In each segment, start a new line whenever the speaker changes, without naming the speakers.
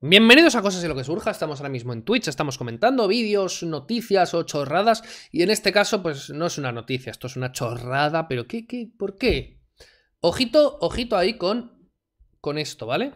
Bienvenidos a Cosas y lo que surja, estamos ahora mismo en Twitch, estamos comentando vídeos, noticias o chorradas, y en este caso pues no es una noticia, esto es una chorrada, pero ¿qué, qué, por qué? Ojito, ojito ahí con, con esto, ¿vale?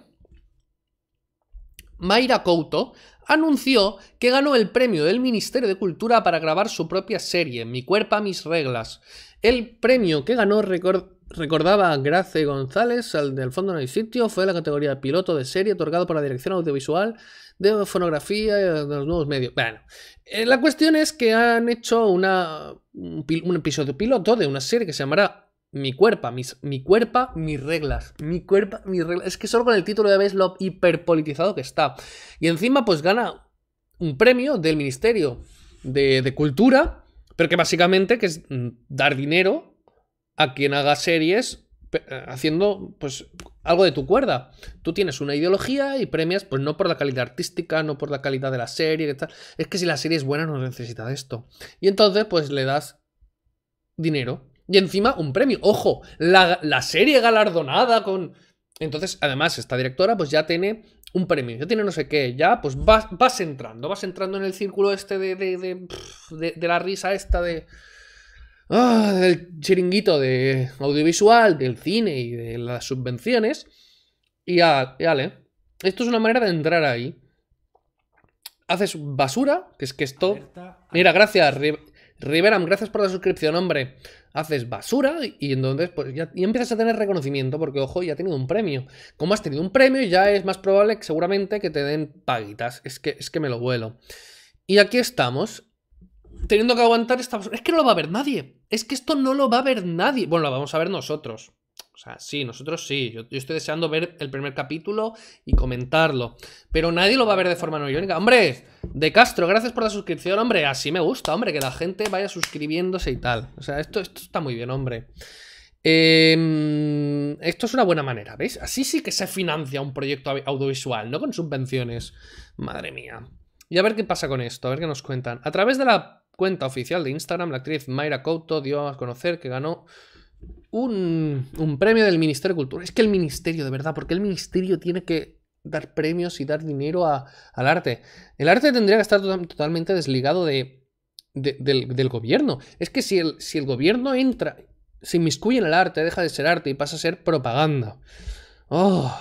Mayra Couto anunció que ganó el premio del Ministerio de Cultura para grabar su propia serie, Mi cuerpo, mis reglas. El premio que ganó, recordaba Grace González, al del Fondo No hay Sitio, fue la categoría piloto de serie otorgado por la Dirección Audiovisual de Fonografía y de los Nuevos Medios. Bueno, eh, la cuestión es que han hecho una, un episodio piloto de una serie que se llamará mi cuerpo, mis, mi cuerpo, mis reglas, mi cuerpo, mis reglas. Es que solo con el título de ves lo hiperpolitizado que está. Y encima, pues gana un premio del Ministerio de, Cultura, pero que básicamente que es mm, dar dinero a quien haga series eh, haciendo pues algo de tu cuerda. Tú tienes una ideología y premias pues no por la calidad artística, no por la calidad de la serie, es que si la serie es buena no necesita de esto. Y entonces pues le das dinero y encima un premio. Ojo, la, serie galardonada con... Entonces, además, esta directora pues ya tiene un premio, ya tiene no sé qué, ya pues vas, vas entrando, vas entrando en el círculo este de, de, de, de, la risa esta de... Ah, del chiringuito de audiovisual, del cine y de las subvenciones. Y, ya esto es una manera de entrar ahí. Haces basura, que es que esto... Mira, gracias, Riveram, gracias por la suscripción, hombre. Haces basura y entonces pues ya y empiezas a tener reconocimiento porque, ojo, ya ha tenido un premio. Como has tenido un premio, ya es más probable que seguramente que te den paguitas. Es que, es que me lo vuelo. Y aquí estamos, teniendo que aguantar esta basura. Es que no lo va a ver nadie. Es que esto no lo va a ver nadie. Bueno, lo vamos a ver nosotros. O sea, sí, nosotros sí. Yo, estoy deseando ver el primer capítulo y comentarlo. Pero nadie lo va a ver de forma no irónica. Hombre, De Castro, gracias por la suscripción, hombre. Así me gusta, hombre, que la gente vaya suscribiéndose y tal. O sea, esto, esto está muy bien, hombre. Em, esto es una buena manera, ¿veis? Así sí que se financia un proyecto audiovisual, no con subvenciones. Madre mía. Y a ver qué pasa con esto, a ver qué nos cuentan. A través de la cuenta oficial de Instagram, la actriz Mayra Couto dio a conocer que ganó un, premio del Ministerio de Cultura. Es que el Ministerio, de verdad, porque el Ministerio tiene que dar premios y dar dinero al arte. El arte tendría que estar totalmente desligado de, del, gobierno. Es que si el, si el gobierno entra, se inmiscuye en el arte, deja de ser arte y pasa a ser propaganda. Oh.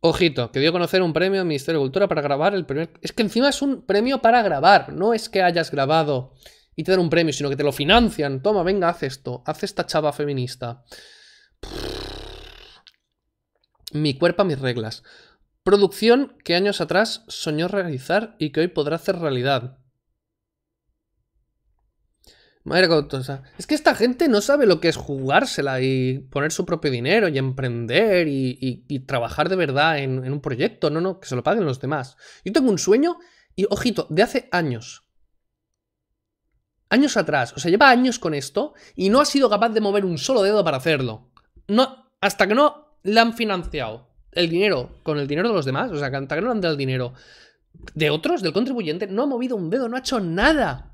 Ojito, que dio a conocer un premio al Ministerio de Cultura para grabar el primer... Es que encima es un premio para grabar, no es que hayas grabado y te dan un premio, sino que te lo financian. Toma, venga, haz esto, haz esta chava feminista. Mi cuerpo, mis reglas. Producción que años atrás soñó realizar y que hoy podrá hacer realidad. Madre Es que esta gente no sabe lo que es jugársela y poner su propio dinero y emprender y, trabajar de verdad en, en un proyecto. No, no, que se lo paguen los demás. Yo tengo un sueño y, ojito, de hace años Años atrás, o sea, lleva años con esto y no ha sido capaz de mover un solo dedo para hacerlo. No, hasta que no le han financiado el dinero con el dinero de los demás, o sea, hasta que no le han dado el dinero de otros, del contribuyente, no ha movido un dedo, no ha hecho nada.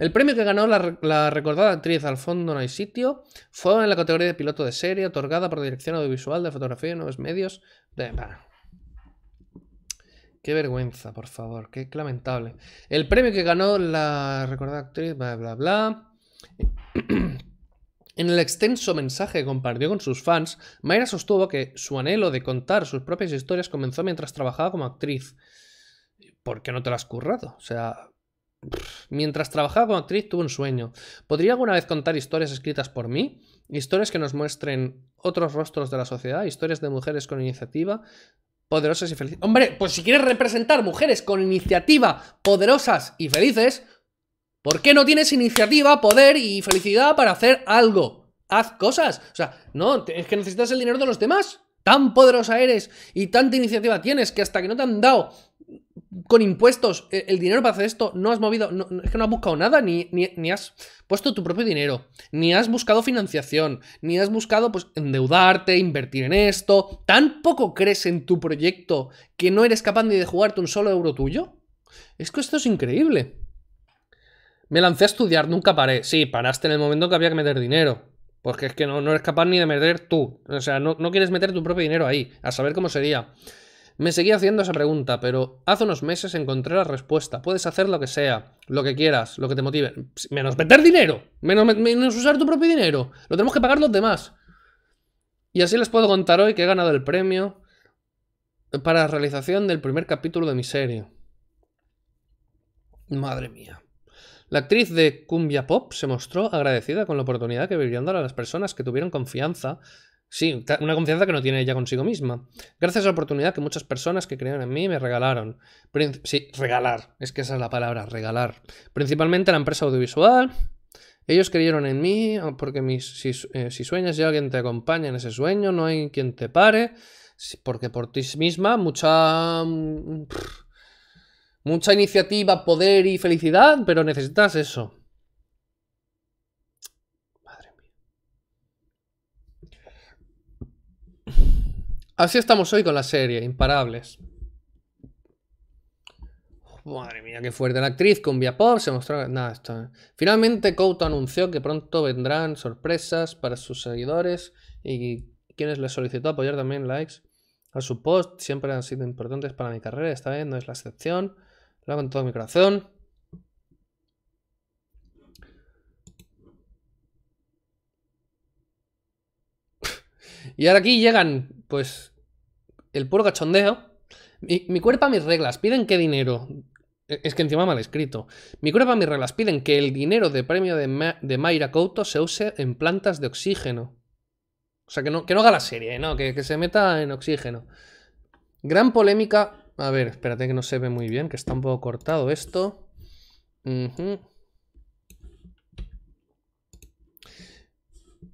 El premio que ganó la, recordada actriz al fondo No hay sitio fue en la categoría de piloto de serie, otorgada por Dirección Audiovisual de Fotografía y Nuevos Medios. De, Qué vergüenza, por favor, qué lamentable. El premio que ganó la recordada actriz, bla, bla, bla. En el extenso mensaje que compartió con sus fans, Mayra sostuvo que su anhelo de contar sus propias historias comenzó mientras trabajaba como actriz. ¿Por qué no te lo has currado? O sea, Mientras trabajaba como actriz tuvo un sueño. ¿Podría alguna vez contar historias escritas por mí? Historias que nos muestren otros rostros de la sociedad, historias de mujeres con iniciativa, poderosas y felices. Hombre, pues si quieres representar mujeres con iniciativa, poderosas y felices, ¿por qué no tienes iniciativa, poder y felicidad para hacer algo? Haz cosas. O sea, no, es que necesitas el dinero de los demás. Tan poderosa eres y tanta iniciativa tienes que hasta que no te han dado con impuestos, e, el dinero para hacer esto, no has movido, es que no has buscado nada, ni, has puesto tu propio dinero, ni has buscado financiación, ni has buscado pues endeudarte, invertir en esto, tampoco crees en tu proyecto que no eres capaz ni de jugarte un solo euro tuyo. Es que esto es increíble. Me lancé a estudiar, nunca paré. Sí, paraste en el momento que había que meter dinero. Porque es que no, eres capaz ni de meter tú. O sea, no, no quieres meter tu propio dinero ahí, a saber cómo sería. Me seguía haciendo esa pregunta, pero hace unos meses encontré la respuesta. Puedes hacer lo que sea, lo que quieras, lo que te motive. Menos meter dinero, menos, usar tu propio dinero. Lo tenemos que pagar los demás. Y así les puedo contar hoy que he ganado el premio para la realización del primer capítulo de mi serie. Madre mía. La actriz de Cumbia Pop se mostró agradecida con la oportunidad que vivió a las personas que tuvieron confianza Sí, una confianza que no tiene ella consigo misma. Gracias a la oportunidad que muchas personas que creyeron en mí me regalaron. sí, regalar, es que esa es la palabra, regalar. Principalmente la empresa audiovisual. Ellos creyeron en mí ah, porque eh, si, sueñas y alguien te acompaña en ese sueño, no hay quien te pare. Porque por ti misma, mucha... Mm, mucha iniciativa, poder y felicidad, pero necesitas eso. Así estamos hoy con la serie, Imparables. Madre mía, qué fuerte. La actriz cumbia pop se mostró... Nada, esto... ¿eh? Finalmente Couto anunció que pronto vendrán sorpresas para sus seguidores y quienes les solicitó apoyar también likes a su post. Siempre han sido importantes para mi carrera, esta vez no es la excepción. Lo hago con todo mi corazón. Y ahora aquí llegan, pues, el puro cachondeo. Mi, cuerpo a mis reglas, piden qué dinero. E, es que encima mal escrito. Mi cuerpo a mis reglas, piden que el dinero de premio de, Mayra Couto se use en plantas de oxígeno. O sea, que no, que no haga la serie, ¿eh? ¿no? Que, que se meta en oxígeno. Gran polémica. A ver, espérate que no se ve muy bien, que está un poco cortado esto.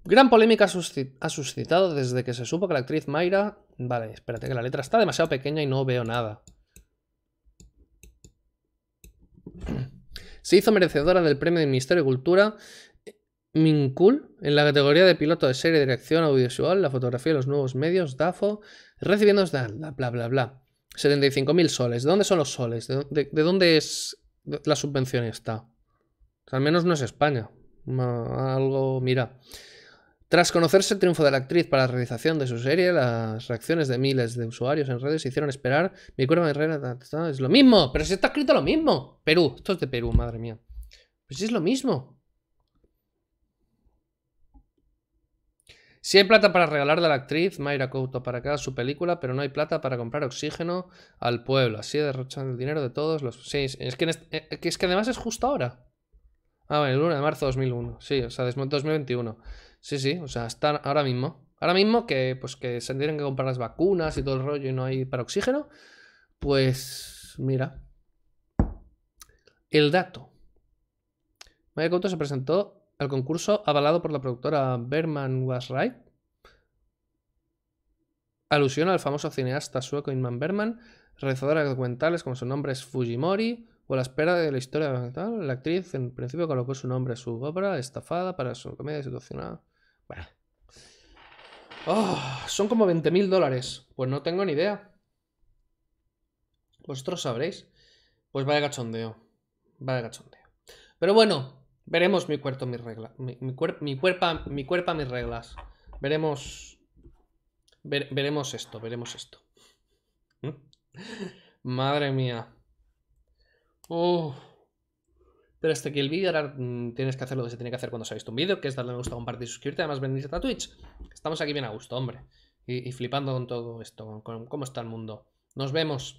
Gran polémica ha suscitado desde que se supo que la actriz Mayra... Vale, espérate que la letra está demasiado pequeña y no veo nada. Se hizo merecedora del premio del Ministerio de Cultura eh, Mincul en la categoría de piloto de serie, dirección audiovisual, la fotografía de los nuevos medios, DAFO, recibiendo bla bla bla. 75.000 soles. ¿De dónde son los soles? ¿De, dónde es la subvención esta? al menos no es España. algo, mira. Tras conocerse el triunfo de la actriz para la realización de su serie, las reacciones de miles de usuarios en redes se hicieron esperar. Mi cuerpo herrera es lo mismo, pero si está escrito lo mismo. Perú, esto es de Perú, madre mía. Pues si es lo mismo. Si hay plata para regalarle a la actriz Mayra Couto para que haga su película, pero no hay plata para comprar oxígeno al pueblo. Así derrochan el dinero de todos los seis. Eh, es que además es justo ahora. Ah, bueno, el 1 de marzo de 2001. Sí, o sea, 2021. Sí, sí, o sea, hasta ahora mismo. Ahora mismo que, pues, que se tienen que comprar las vacunas y todo el rollo y no hay para oxígeno, pues mira. El dato. Maya se presentó al concurso avalado por la productora Berman Was Alusión al famoso cineasta sueco Inman Berman, realizadora de documentales como su nombre es Fujimori, o la espera de la historia tal, la actriz en principio colocó su nombre a su obra, estafada para su comedia situacional. Bueno. Oh, son como 20.000 mil dólares. Pues no tengo ni idea. Vosotros sabréis. Pues vaya cachondeo. Vaya cachondeo. Pero bueno, veremos mi cuerpo, mis reglas. Mi, mi, mi, cuerpa, mi mis reglas. Veremos. veremos esto, veremos esto. ¿Mm? Madre mía. Pero hasta aquí el vídeo, ahora mm, tienes que hacer lo que se tiene que hacer cuando sabéis un vídeo, que es darle a me gusta, compartir, suscribirte, además venirte a Twitch. Estamos aquí bien a gusto, hombre. Y, flipando con todo esto, con cómo está el mundo. Nos vemos.